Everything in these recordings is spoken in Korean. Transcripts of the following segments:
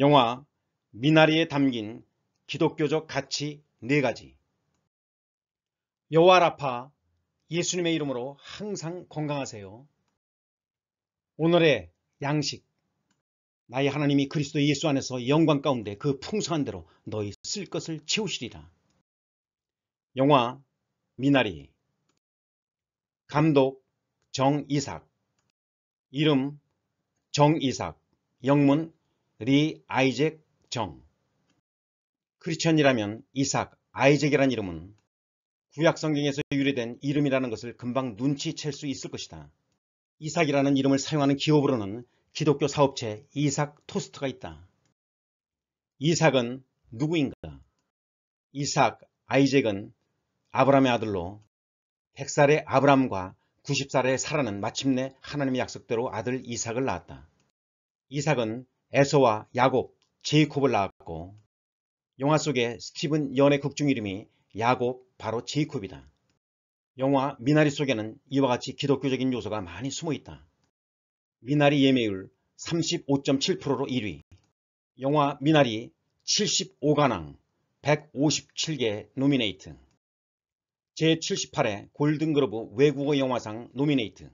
영화 미나리에 담긴 기독교적 가치 4가지 여와 호 라파 예수님의 이름으로 항상 건강하세요. 오늘의 양식 나의 하나님이 그리스도 예수 안에서 영광 가운데 그 풍성한 대로 너희 쓸 것을 채우시리라. 영화 미나리 감독 정이삭 이름 정이삭 영문 리 아이잭 정 크리스천이라면 이삭, 아이잭이란 이름은 구약 성경에서 유래된 이름이라는 것을 금방 눈치챌 수 있을 것이다. 이삭이라는 이름을 사용하는 기업으로는 기독교 사업체 이삭 토스트가 있다. 이삭은 누구인가? 이삭, 아이잭은 아브라함의 아들로 100살의 아브람과 90살의 사라는 마침내 하나님의 약속대로 아들 이삭을 낳았다. 이삭은 에서와 야곱, 제이콥을 낳았고 영화 속의 스티븐 연의 극중 이름이 야곱 바로 제이콥이다. 영화 미나리 속에는 이와 같이 기독교적인 요소가 많이 숨어있다. 미나리 예매율 35.7%로 1위 영화 미나리 75관왕 157개 노미네이트 제78회 골든그로브 외국어 영화상 노미네이트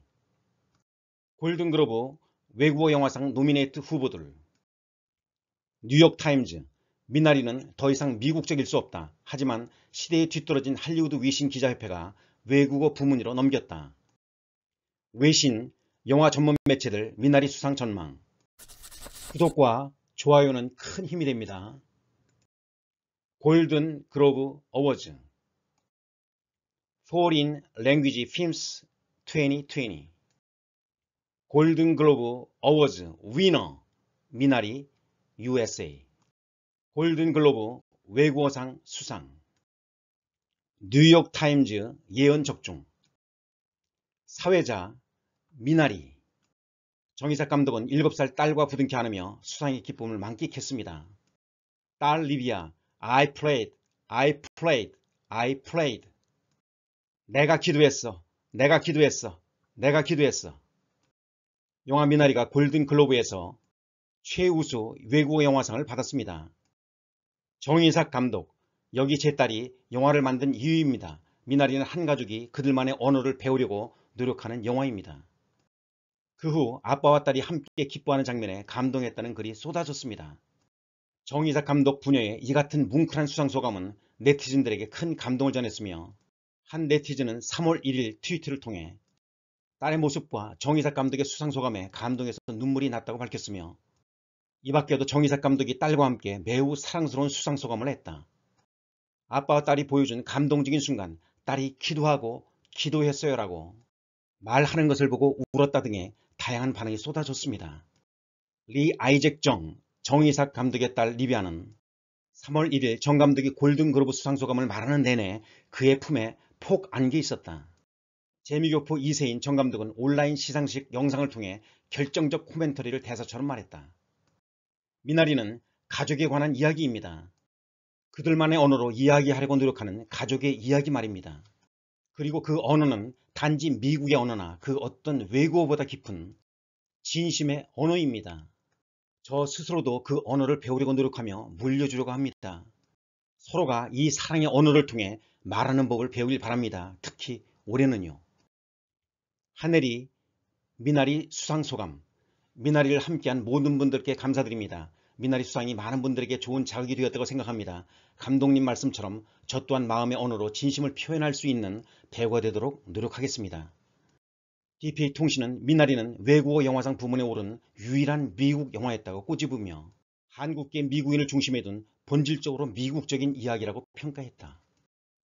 골든그로브 외국어 영화상 노미네이트 후보들 뉴욕타임즈, 미나리는 더 이상 미국적일 수 없다. 하지만 시대에 뒤떨어진 할리우드 위신 기자협회가 외국어 부문으로 넘겼다. 외신, 영화 전문 매체들 미나리 수상 전망 구독과 좋아요는 큰 힘이 됩니다. 골든 글로브 어워즈 Foreign Language Films 2020 골든 글로브 어워즈 위너 미나리 USA 골든글로브 외국어상 수상 뉴욕타임즈 예언 적중 사회자 미나리 정의사 감독은 7살 딸과 부둥켜 안으며 수상의 기쁨을 만끽했습니다. 딸 리비아 I played, I played, I played 내가 기도했어, 내가 기도했어, 내가 기도했어 영화 미나리가 골든글로브에서 최우수 외국 어 영화상을 받았습니다. 정인삭 감독, 여기 제 딸이 영화를 만든 이유입니다. 미나리는 한 가족이 그들만의 언어를 배우려고 노력하는 영화입니다. 그 후 아빠와 딸이 함께 기뻐하는 장면에 감동했다는 글이 쏟아졌습니다. 정의삭 감독 부녀의 이 같은 뭉클한 수상소감은 네티즌들에게 큰 감동을 전했으며 한 네티즌은 3월 1일 트위트를 통해 딸의 모습과 정의삭 감독의 수상소감에 감동해서 눈물이 났다고 밝혔으며 이 밖에도 정희석 감독이 딸과 함께 매우 사랑스러운 수상소감을 했다. 아빠와 딸이 보여준 감동적인 순간 딸이 기도하고 기도했어요 라고 말하는 것을 보고 울었다 등의 다양한 반응이 쏟아졌습니다. 리 아이잭 정, 정의삭 감독의 딸 리비아는 3월 1일 정 감독이 골든그로브 수상소감을 말하는 내내 그의 품에 폭 안겨 있었다. 재미교포 이세인 정 감독은 온라인 시상식 영상을 통해 결정적 코멘터리를 대사처럼 말했다. 미나리는 가족에 관한 이야기입니다. 그들만의 언어로 이야기하려고 노력하는 가족의 이야기 말입니다. 그리고 그 언어는 단지 미국의 언어나 그 어떤 외국어보다 깊은 진심의 언어입니다. 저 스스로도 그 언어를 배우려고 노력하며 물려주려고 합니다. 서로가 이 사랑의 언어를 통해 말하는 법을 배우길 바랍니다. 특히 올해는요. 하늘이 미나리 수상소감, 미나리를 함께한 모든 분들께 감사드립니다. 미나리 수상이 많은 분들에게 좋은 자극이 되었다고 생각합니다. 감독님 말씀처럼 저 또한 마음의 언어로 진심을 표현할 수 있는 배우가 되도록 노력하겠습니다. DPA통신은 미나리는 외국어 영화상 부문에 오른 유일한 미국 영화였다고 꼬집으며 한국계 미국인을 중심에 둔 본질적으로 미국적인 이야기라고 평가했다.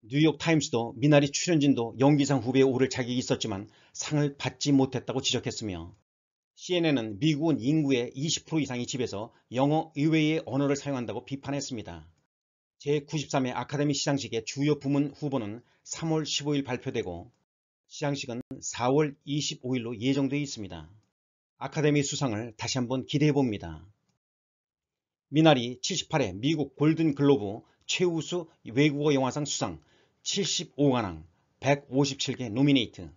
뉴욕타임스도 미나리 출연진도 연기상 후배에 오를 자격이 있었지만 상을 받지 못했다고 지적했으며 CNN은 미국은 인구의 20% 이상이 집에서 영어 이외의 언어를 사용한다고 비판했습니다. 제93회 아카데미 시상식의 주요 부문 후보는 3월 15일 발표되고 시상식은 4월 25일로 예정되어 있습니다. 아카데미 수상을 다시 한번 기대해봅니다. 미나리 78회 미국 골든글로브 최우수 외국어 영화상 수상 75관왕 157개 노미네이트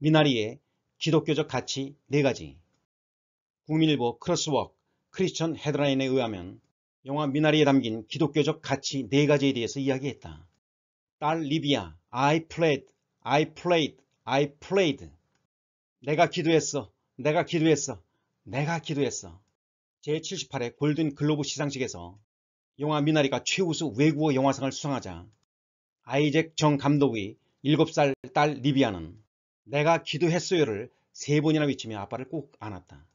미나리의 기독교적 가치 4가지 국민일보 크로스워크 크리스천 헤드라인에 의하면 영화 미나리에 담긴 기독교적 가치 4가지에 대해서 이야기했다. 딸 리비아 I played, I played, I played 내가 기도했어, 내가 기도했어, 내가 기도했어 제78회 골든 글로브 시상식에서 영화 미나리가 최우수 외국어 영화상을 수상하자 아이잭 정 감독의 7살 딸 리비아는 내가 기도했어요를 세 번이나 외치며 아빠를 꼭 안았다.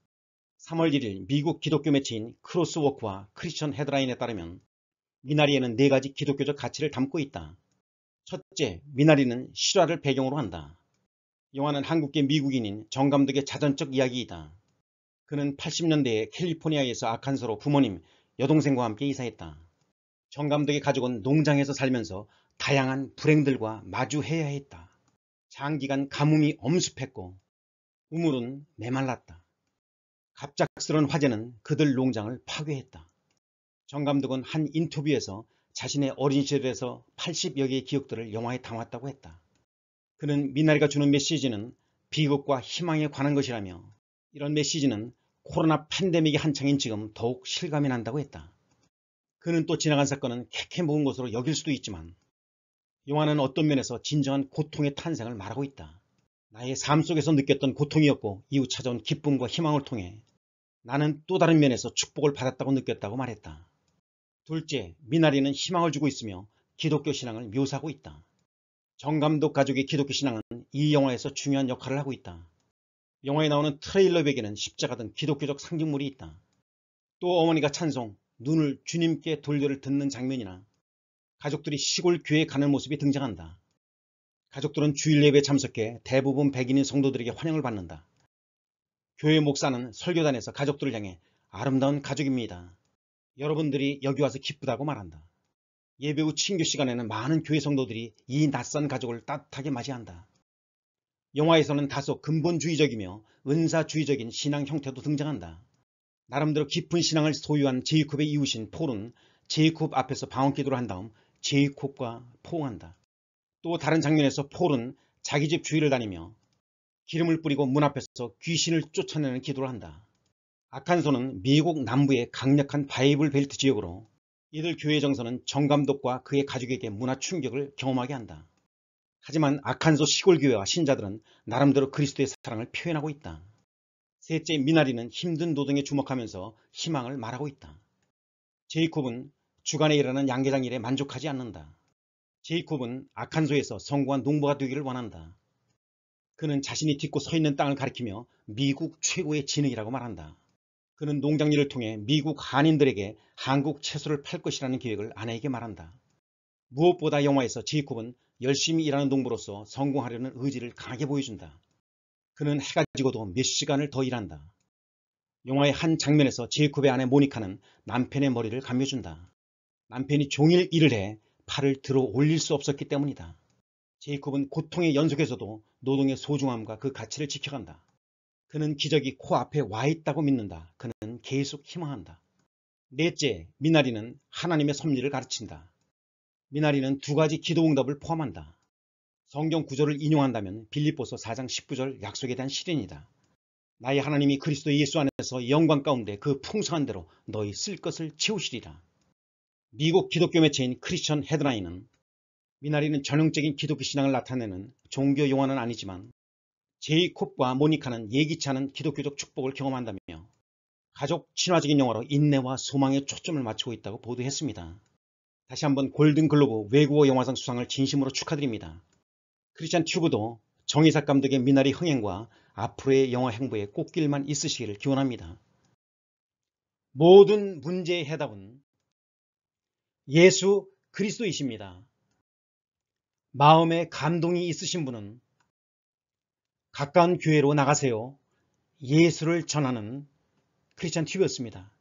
3월 1일 미국 기독교 매체인 크로스워크와 크리스천 헤드라인에 따르면 미나리에는 네 가지 기독교적 가치를 담고 있다. 첫째, 미나리는 실화를 배경으로 한다. 영화는 한국계 미국인인 정감독의 자전적 이야기이다. 그는 80년대에 캘리포니아에서 아칸서로 부모님, 여동생과 함께 이사했다. 정감독의 가족은 농장에서 살면서 다양한 불행들과 마주해야 했다. 장기간 가뭄이 엄습했고 우물은 메말랐다. 갑작스런 화재는 그들 농장을 파괴했다. 정 감독은 한 인터뷰에서 자신의 어린 시절에서 80여 개의 기억들을 영화에 담았다고 했다. 그는 미나리가 주는 메시지는 비극과 희망에 관한 것이라며 이런 메시지는 코로나 팬데믹이 한창인 지금 더욱 실감이 난다고 했다. 그는 또 지나간 사건은 캐캐 모은 것으로 여길 수도 있지만 영화는 어떤 면에서 진정한 고통의 탄생을 말하고 있다. 나의 삶 속에서 느꼈던 고통이었고 이후 찾아온 기쁨과 희망을 통해 나는 또 다른 면에서 축복을 받았다고 느꼈다고 말했다. 둘째, 미나리는 희망을 주고 있으며 기독교 신앙을 묘사하고 있다. 정감독 가족의 기독교 신앙은 이 영화에서 중요한 역할을 하고 있다. 영화에 나오는 트레일러백에는 십자가 등 기독교적 상징물이 있다. 또 어머니가 찬송, 눈을 주님께 돌려를 듣는 장면이나 가족들이 시골 교회 가는 모습이 등장한다. 가족들은 주일 예배에 참석해 대부분 백인인 성도들에게 환영을 받는다. 교회 목사는 설교단에서 가족들을 향해 아름다운 가족입니다. 여러분들이 여기 와서 기쁘다고 말한다. 예배 후 친교 시간에는 많은 교회 성도들이 이 낯선 가족을 따뜻하게 맞이한다. 영화에서는 다소 근본주의적이며 은사주의적인 신앙 형태도 등장한다. 나름대로 깊은 신앙을 소유한 제이콥의 이웃인 폴은 제이콥 앞에서 방언기도를 한 다음 제이콥과 포옹한다. 또 다른 장면에서 폴은 자기 집 주위를 다니며 기름을 뿌리고 문 앞에서 귀신을 쫓아내는 기도를 한다. 아칸소는 미국 남부의 강력한 바이블 벨트 지역으로 이들 교회 정서는 정감독과 그의 가족에게 문화 충격을 경험하게 한다. 하지만 아칸소 시골교회와 신자들은 나름대로 그리스도의 사랑을 표현하고 있다. 셋째 미나리는 힘든 노동에 주목하면서 희망을 말하고 있다. 제이콥은 주간에 일하는 양계장 일에 만족하지 않는다. 제이콥은 악한 소에서 성공한 농부가 되기를 원한다. 그는 자신이 딛고 서 있는 땅을 가리키며 미국 최고의 지능이라고 말한다. 그는 농장일을 통해 미국 한인들에게 한국 채소를 팔 것이라는 계획을 아내에게 말한다. 무엇보다 영화에서 제이콥은 열심히 일하는 농부로서 성공하려는 의지를 강하게 보여준다. 그는 해가 지고도 몇 시간을 더 일한다. 영화의 한 장면에서 제이콥의 아내 모니카는 남편의 머리를 감겨준다. 남편이 종일 일을 해 팔을 들어 올릴 수 없었기 때문이다. 제이콥은 고통의 연속에서도 노동의 소중함과 그 가치를 지켜간다. 그는 기적이 코앞에 와 있다고 믿는다. 그는 계속 희망한다. 넷째, 미나리는 하나님의 섭리를 가르친다. 미나리는 두 가지 기도 응답을 포함한다. 성경 구절을 인용한다면 빌립보서 4장 19절 약속에 대한 실현이다. 나의 하나님이 그리스도 예수 안에서 영광 가운데 그 풍성한 대로 너희 쓸 것을 채우시리라. 미국 기독교 매체인 크리스천 헤드라인은 미나리는 전형적인 기독교 신앙을 나타내는 종교 용어는 아니지만 제이콥과 모니카는 예기치 않은 기독교적 축복을 경험한다며 가족 친화적인 영어로 인내와 소망에 초점을 맞추고 있다고 보도했습니다. 다시 한번 골든글로브 외국어 영화상 수상을 진심으로 축하드립니다. 크리스천 튜브도 정의사 감독의 미나리 흥행과 앞으로의 영화 행보에 꽃길만 있으시기를 기원합니다. 모든 문제의 해답은 예수 그리스도이십니다. 마음에 감동이 있으신 분은 가까운 교회로 나가세요. 예수를 전하는 크리스천 TV였습니다.